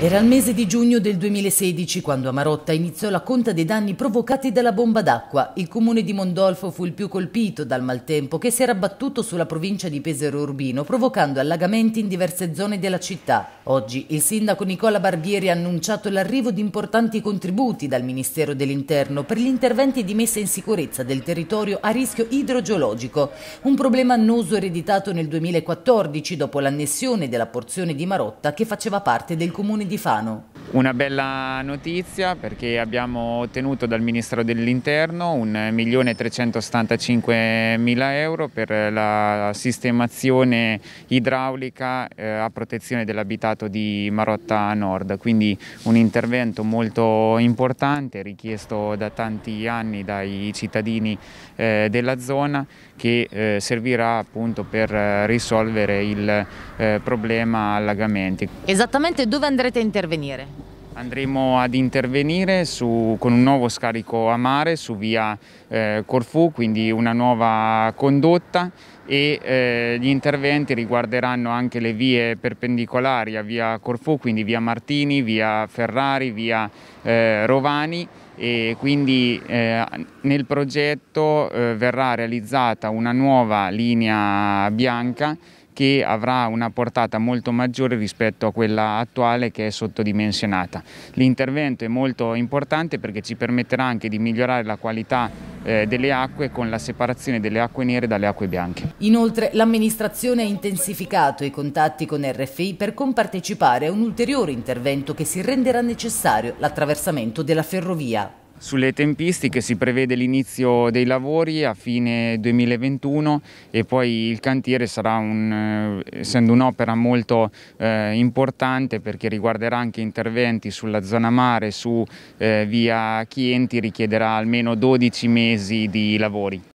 Era il mese di giugno del 2016 quando a Marotta iniziò la conta dei danni provocati dalla bomba d'acqua. Il comune di Mondolfo fu il più colpito dal maltempo che si era abbattuto sulla provincia di Pesaro Urbino, provocando allagamenti in diverse zone della città. Oggi il sindaco Nicola Barbieri ha annunciato l'arrivo di importanti contributi dal Ministero dell'Interno per gli interventi di messa in sicurezza del territorio a rischio idrogeologico, un problema annoso ereditato nel 2014 dopo l'annessione della porzione di Marotta che faceva parte del comune di Fano una bella notizia perché abbiamo ottenuto dal Ministro dell'Interno 1.375.000 euro per la sistemazione idraulica eh, a protezione dell'abitato di Marotta Nord, quindi un intervento molto importante richiesto da tanti anni dai cittadini eh, della zona che eh, servirà appunto per risolvere il problema allagamenti. Esattamente dove andrete a intervenire? Andremo ad intervenire su, con un nuovo scarico a mare su via eh, Corfù, quindi una nuova condotta e eh, gli interventi riguarderanno anche le vie perpendicolari a via Corfù, quindi via Martini, via Ferrari, via eh, Rovani e quindi eh, nel progetto eh, verrà realizzata una nuova linea bianca che avrà una portata molto maggiore rispetto a quella attuale che è sottodimensionata. L'intervento è molto importante perché ci permetterà anche di migliorare la qualità eh, delle acque con la separazione delle acque nere dalle acque bianche. Inoltre l'amministrazione ha intensificato i contatti con RFI per compartecipare a un ulteriore intervento che si renderà necessario l'attraversamento della ferrovia. Sulle tempistiche si prevede l'inizio dei lavori a fine 2021 e poi il cantiere sarà, un, eh, essendo un'opera molto eh, importante perché riguarderà anche interventi sulla zona mare, su eh, via Chienti, richiederà almeno 12 mesi di lavori.